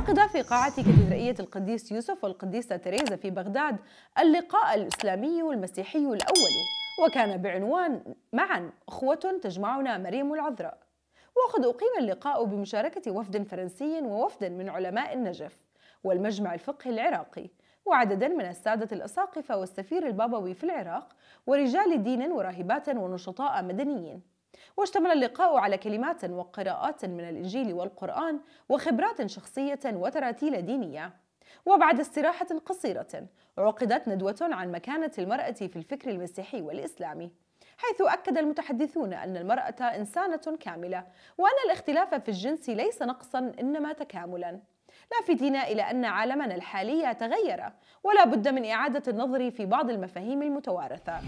عقد في قاعة كاتدرائية القديس يوسف والقديسة تريزا في بغداد اللقاء الإسلامي والمسيحي الأول وكان بعنوان معا أخوة تجمعنا مريم العذراء وقد أقيم اللقاء بمشاركة وفد فرنسي ووفد من علماء النجف والمجمع الفقهي العراقي وعددا من السادة الأساقفة والسفير البابوي في العراق ورجال دين وراهبات ونشطاء مدنيين واشتمل اللقاء على كلمات وقراءات من الإنجيل والقرآن وخبرات شخصية وتراتيل دينية وبعد استراحة قصيرة عقدت ندوة عن مكانة المرأة في الفكر المسيحي والإسلامي حيث أكد المتحدثون أن المرأة إنسانة كاملة وأن الاختلاف في الجنس ليس نقصا إنما تكاملا لافتين إلى أن عالمنا الحالي تغير ولا بد من إعادة النظر في بعض المفاهيم المتوارثة